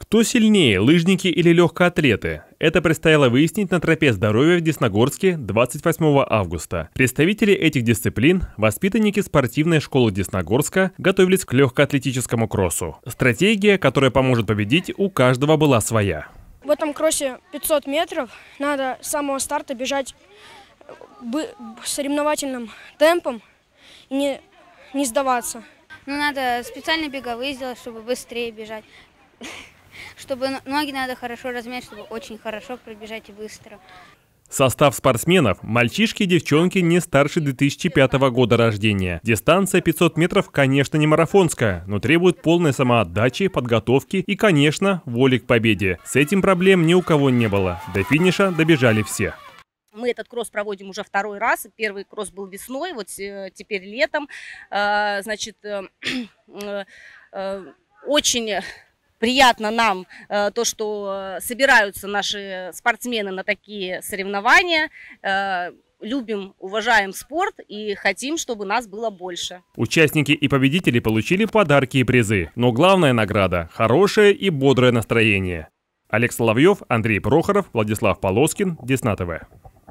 Кто сильнее, лыжники или легкоатлеты? Это предстояло выяснить на тропе здоровья в Десногорске 28 августа. Представители этих дисциплин, воспитанники спортивной школы Десногорска, готовились к легкоатлетическому кроссу. Стратегия, которая поможет победить, у каждого была своя. В этом кроссе 500 метров. Надо с самого старта бежать э, соревновательным темпом и не, не сдаваться. Но ну, надо специально беговые сделать, чтобы быстрее бежать. чтобы ноги надо хорошо размять, чтобы очень хорошо пробежать и быстро. Состав спортсменов – мальчишки и девчонки не старше 2005 года рождения. Дистанция 500 метров, конечно, не марафонская, но требует полной самоотдачи, подготовки и, конечно, воли к победе. С этим проблем ни у кого не было. До финиша добежали все. Мы этот кросс проводим уже второй раз. Первый кросс был весной, вот э, теперь летом. А, значит, э, э, очень Приятно нам э, то, что э, собираются наши спортсмены на такие соревнования. Э, любим, уважаем спорт и хотим, чтобы нас было больше. Участники и победители получили подарки и призы, но главная награда – хорошее и бодрое настроение. Алекс Соловьев, Андрей Прохоров, Владислав Полоскин, Десна ТВ.